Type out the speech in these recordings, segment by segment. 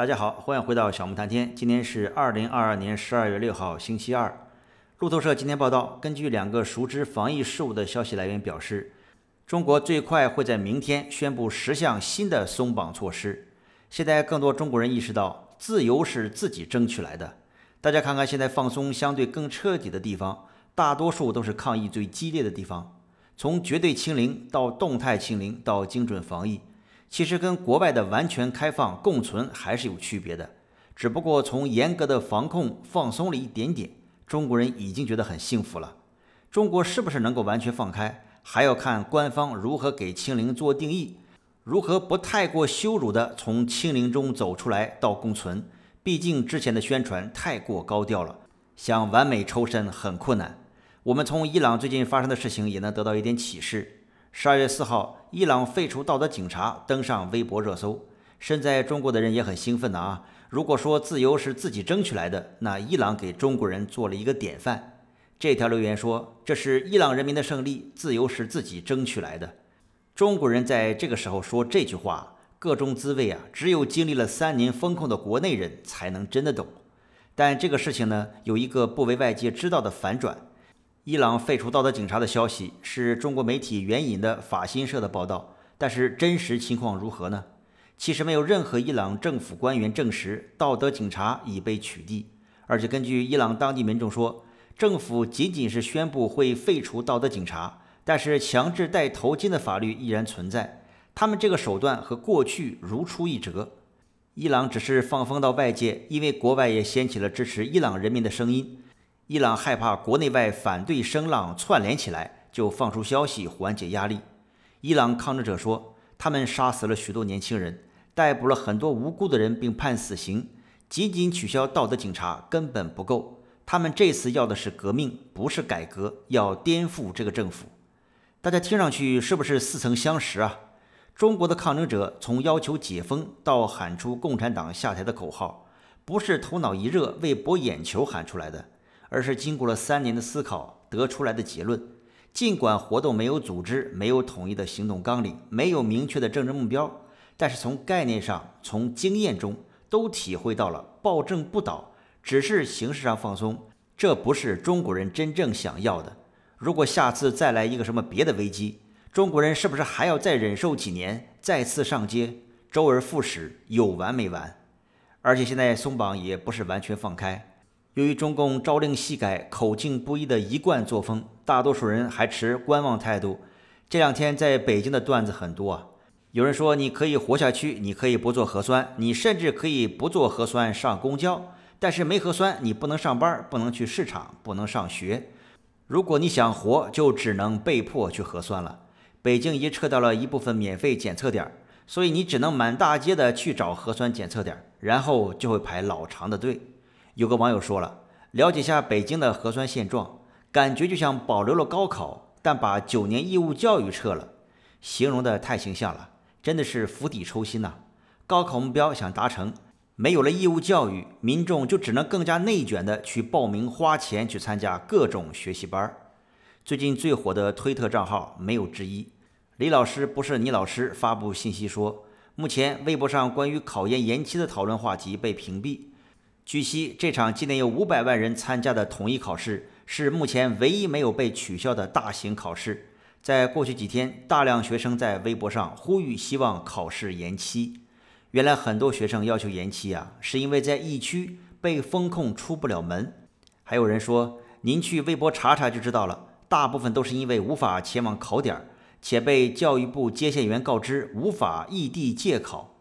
大家好，欢迎回到小木谈天。今天是二零二二年十二月六号，星期二。路透社今天报道，根据两个熟知防疫事务的消息来源表示，中国最快会在明天宣布十项新的松绑措施。现在更多中国人意识到，自由是自己争取来的。大家看看，现在放松相对更彻底的地方，大多数都是抗疫最激烈的地方。从绝对清零到动态清零到精准防疫。其实跟国外的完全开放共存还是有区别的，只不过从严格的防控放松了一点点，中国人已经觉得很幸福了。中国是不是能够完全放开，还要看官方如何给清零做定义，如何不太过羞辱的从清零中走出来到共存。毕竟之前的宣传太过高调了，想完美抽身很困难。我们从伊朗最近发生的事情也能得到一点启示。十二月四号，伊朗废除道德警察登上微博热搜，身在中国的人也很兴奋呢啊！如果说自由是自己争取来的，那伊朗给中国人做了一个典范。这条留言说：“这是伊朗人民的胜利，自由是自己争取来的。”中国人在这个时候说这句话，各种滋味啊，只有经历了三年风控的国内人才能真的懂。但这个事情呢，有一个不为外界知道的反转。伊朗废除道德警察的消息是中国媒体援引的法新社的报道，但是真实情况如何呢？其实没有任何伊朗政府官员证实道德警察已被取缔，而且根据伊朗当地民众说，政府仅仅是宣布会废除道德警察，但是强制戴头巾的法律依然存在。他们这个手段和过去如出一辙，伊朗只是放风到外界，因为国外也掀起了支持伊朗人民的声音。伊朗害怕国内外反对声浪串联起来，就放出消息缓解压力。伊朗抗争者说，他们杀死了许多年轻人，逮捕了很多无辜的人，并判死刑。仅仅取消道德警察根本不够，他们这次要的是革命，不是改革，要颠覆这个政府。大家听上去是不是似曾相识啊？中国的抗争者从要求解封到喊出共产党下台的口号，不是头脑一热为博眼球喊出来的。而是经过了三年的思考得出来的结论。尽管活动没有组织，没有统一的行动纲领，没有明确的政治目标，但是从概念上，从经验中，都体会到了暴政不倒，只是形式上放松。这不是中国人真正想要的。如果下次再来一个什么别的危机，中国人是不是还要再忍受几年，再次上街，周而复始，有完没完？而且现在松绑也不是完全放开。由于中共朝令夕改、口径不一的一贯作风，大多数人还持观望态度。这两天在北京的段子很多啊，有人说你可以活下去，你可以不做核酸，你甚至可以不做核酸上公交，但是没核酸你不能上班，不能去市场，不能上学。如果你想活，就只能被迫去核酸了。北京已撤掉了一部分免费检测点，所以你只能满大街的去找核酸检测点，然后就会排老长的队。有个网友说了，了解一下北京的核酸现状，感觉就像保留了高考，但把九年义务教育撤了，形容的太形象了，真的是釜底抽薪呐。高考目标想达成，没有了义务教育，民众就只能更加内卷的去报名花钱去参加各种学习班儿。最近最火的推特账号没有之一，李老师不是你老师发布信息说，目前微博上关于考研延期的讨论话题被屏蔽。据悉，这场今年有五百万人参加的统一考试是目前唯一没有被取消的大型考试。在过去几天，大量学生在微博上呼吁希望考试延期。原来，很多学生要求延期啊，是因为在疫区被封控出不了门。还有人说，您去微博查查就知道了，大部分都是因为无法前往考点，且被教育部接线员告知无法异地借考。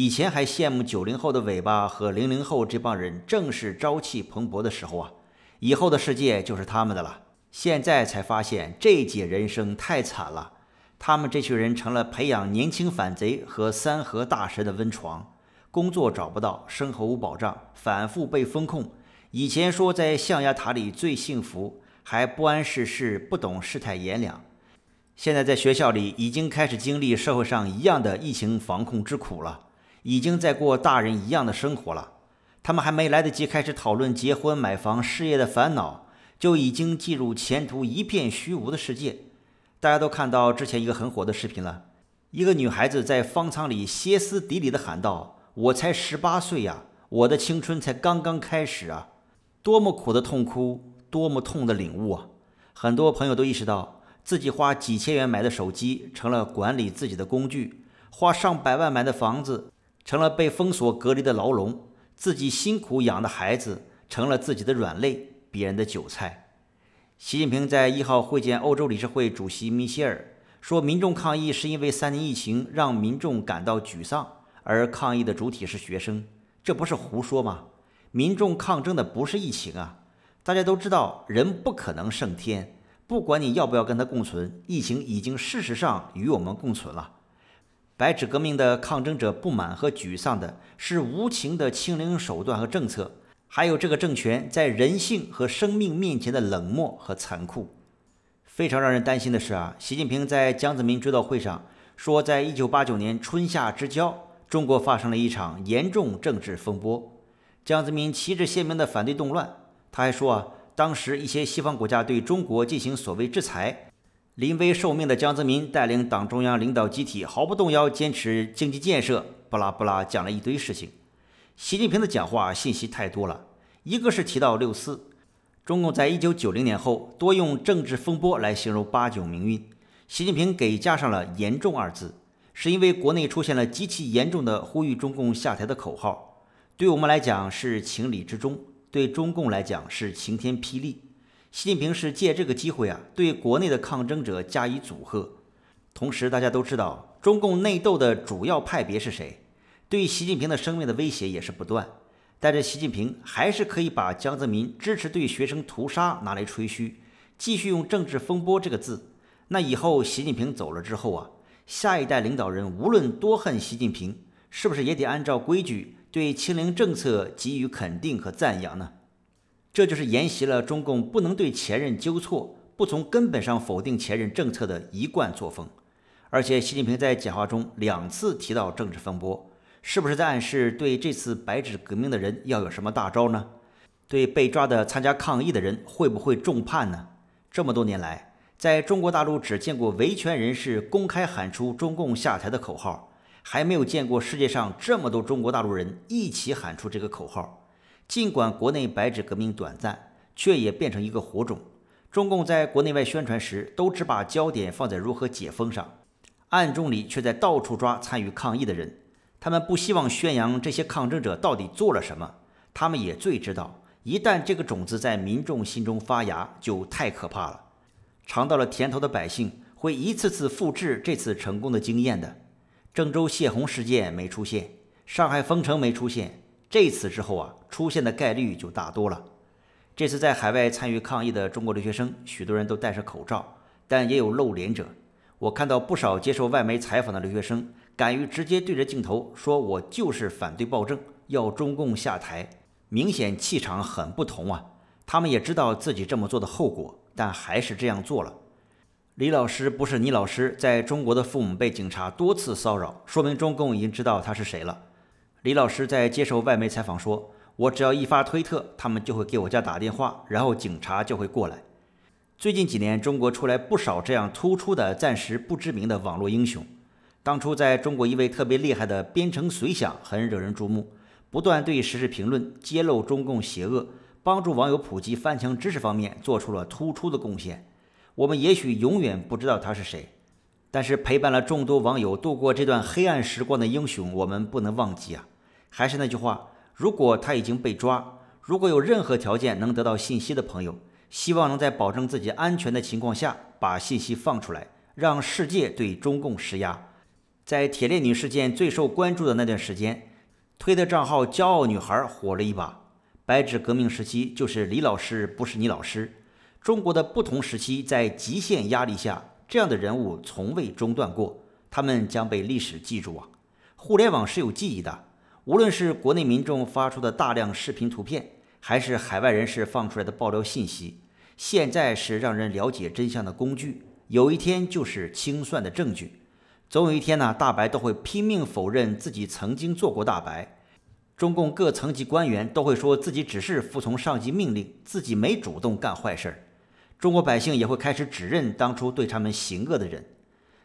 以前还羡慕九零后的尾巴和零零后这帮人，正是朝气蓬勃的时候啊！以后的世界就是他们的了。现在才发现，这届人生太惨了。他们这群人成了培养年轻反贼和三和大神的温床，工作找不到，生活无保障，反复被风控。以前说在象牙塔里最幸福，还不谙世事，不懂世态炎凉。现在在学校里已经开始经历社会上一样的疫情防控之苦了。已经在过大人一样的生活了，他们还没来得及开始讨论结婚、买房、事业的烦恼，就已经进入前途一片虚无的世界。大家都看到之前一个很火的视频了，一个女孩子在方舱里歇斯底里地喊道：“我才十八岁呀，我的青春才刚刚开始啊！”多么苦的痛哭，多么痛的领悟啊！很多朋友都意识到，自己花几千元买的手机成了管理自己的工具，花上百万买的房子。成了被封锁隔离的牢笼，自己辛苦养的孩子成了自己的软肋，别人的韭菜。习近平在一号会见欧洲理事会主席米歇尔，说民众抗议是因为三年疫情让民众感到沮丧，而抗议的主体是学生，这不是胡说吗？民众抗争的不是疫情啊！大家都知道，人不可能胜天，不管你要不要跟他共存，疫情已经事实上与我们共存了。白纸革命的抗争者不满和沮丧的是无情的清零手段和政策，还有这个政权在人性和生命面前的冷漠和残酷。非常让人担心的是啊，习近平在江泽民追悼会上说，在一九八九年春夏之交，中国发生了一场严重政治风波。江泽民旗帜鲜明地反对动乱。他还说啊，当时一些西方国家对中国进行所谓制裁。临危受命的江泽民带领党中央领导集体毫不动摇坚持经济建设，不拉不拉讲了一堆事情。习近平的讲话信息太多了，一个是提到六四，中共在一九九零年后多用政治风波来形容八九民运，习近平给加上了严重二字，是因为国内出现了极其严重的呼吁中共下台的口号。对我们来讲是情理之中，对中共来讲是晴天霹雳。习近平是借这个机会啊，对国内的抗争者加以阻吓。同时，大家都知道，中共内斗的主要派别是谁？对习近平的生命的威胁也是不断。但是，习近平还是可以把江泽民支持对学生屠杀拿来吹嘘，继续用“政治风波”这个字。那以后，习近平走了之后啊，下一代领导人无论多恨习近平，是不是也得按照规矩对清零政策给予肯定和赞扬呢？这就是沿袭了中共不能对前任纠错、不从根本上否定前任政策的一贯作风。而且，习近平在讲话中两次提到政治风波，是不是在暗示对这次“白纸革命”的人要有什么大招呢？对被抓的参加抗议的人，会不会重判呢？这么多年来，在中国大陆只见过维权人士公开喊出中共下台的口号，还没有见过世界上这么多中国大陆人一起喊出这个口号。尽管国内白纸革命短暂，却也变成一个火种。中共在国内外宣传时，都只把焦点放在如何解封上，暗中里却在到处抓参与抗议的人。他们不希望宣扬这些抗争者到底做了什么，他们也最知道，一旦这个种子在民众心中发芽，就太可怕了。尝到了甜头的百姓，会一次次复制这次成功的经验的。郑州泄洪事件没出现，上海封城没出现。这次之后啊，出现的概率就大多了。这次在海外参与抗议的中国留学生，许多人都戴上口罩，但也有露脸者。我看到不少接受外媒采访的留学生，敢于直接对着镜头说：“我就是反对暴政，要中共下台。”明显气场很不同啊！他们也知道自己这么做的后果，但还是这样做了。李老师不是倪老师，在中国的父母被警察多次骚扰，说明中共已经知道他是谁了。李老师在接受外媒采访说：“我只要一发推特，他们就会给我家打电话，然后警察就会过来。”最近几年，中国出来不少这样突出的暂时不知名的网络英雄。当初在中国，一位特别厉害的编程随想很惹人注目，不断对时事评论、揭露中共邪恶、帮助网友普及翻墙知识方面做出了突出的贡献。我们也许永远不知道他是谁。但是陪伴了众多网友度过这段黑暗时光的英雄，我们不能忘记啊！还是那句话，如果他已经被抓，如果有任何条件能得到信息的朋友，希望能在保证自己安全的情况下把信息放出来，让世界对中共施压。在铁链女事件最受关注的那段时间，推特账号“骄傲女孩”火了一把。白纸革命时期就是李老师不是你老师。中国的不同时期在极限压力下。这样的人物从未中断过，他们将被历史记住啊！互联网是有记忆的，无论是国内民众发出的大量视频图片，还是海外人士放出来的爆料信息，现在是让人了解真相的工具，有一天就是清算的证据。总有一天呢，大白都会拼命否认自己曾经做过大白，中共各层级官员都会说自己只是服从上级命令，自己没主动干坏事儿。中国百姓也会开始指认当初对他们行恶的人。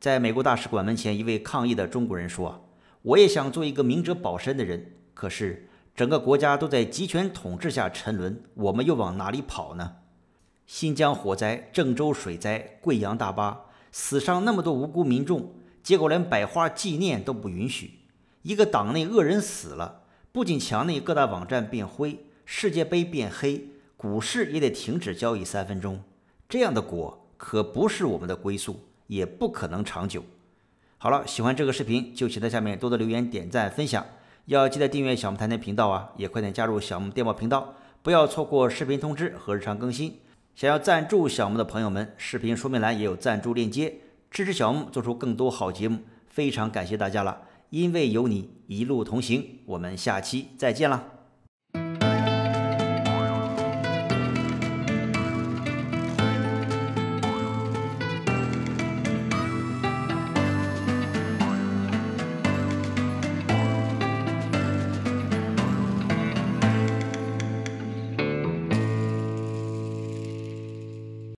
在美国大使馆门前，一位抗议的中国人说：“我也想做一个明哲保身的人，可是整个国家都在集权统治下沉沦，我们又往哪里跑呢？”新疆火灾、郑州水灾、贵阳大巴死伤那么多无辜民众，结果连百花纪念都不允许。一个党内恶人死了，不仅墙内各大网站变灰，世界杯变黑，股市也得停止交易三分钟。这样的果可不是我们的归宿，也不可能长久。好了，喜欢这个视频就请在下面多多留言、点赞、分享。要记得订阅小木谈谈频道啊，也快点加入小木电报频道，不要错过视频通知和日常更新。想要赞助小木的朋友们，视频说明栏也有赞助链接，支持小木做出更多好节目，非常感谢大家了，因为有你一路同行。我们下期再见了。